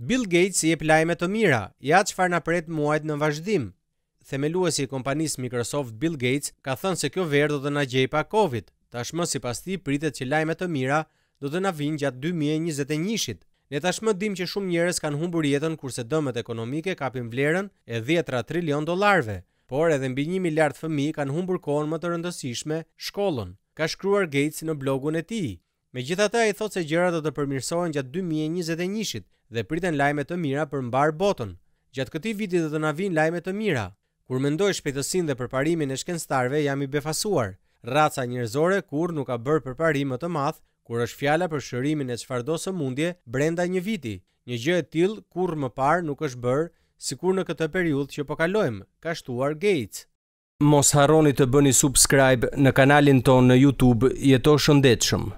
Bill Gates jep lajme të mira, ja çfarë na pret muajt në vazhdim. Themeluesi i kompanisë Microsoft Bill Gates ka thënë se kjo verë do të na gjej pa Covid. Tashmë sipas tij pritet që lajme të mira do të na vinë gjatë 2021-shit. Ne tashmë dim që shumë njerëz kanë humbur jetën kurse dëmet ekonomike kapin vlerën e 10 trilion dollarëve, por edhe mbi 1 miliard fëmijë kanë humbur kohën më të rëndësishme, shkollën, ka shkruar Gates në blogun e tij. Me gjitha ta i thot se gjera do të përmirsojnë gjatë 2021-shit dhe priten lajme të mira për mbarë botën. Gjatë këti viti dhe të navin lajme të mira. Kur mendoj shpejtësin dhe përparimin e shkenstarve, jam i befasuar. Raca njërzore kur nuk ka bërë përparim më të math, kur është fjala për shërimin e qfardo së mundje brenda një viti. Një gjë e til kur më parë nuk është bërë, si kur në këtë periud që pokalojmë, ka shtuar Gates. Mos haroni të bëni subscribe në kanalin ton në Youtube, jeto shëndetshëm.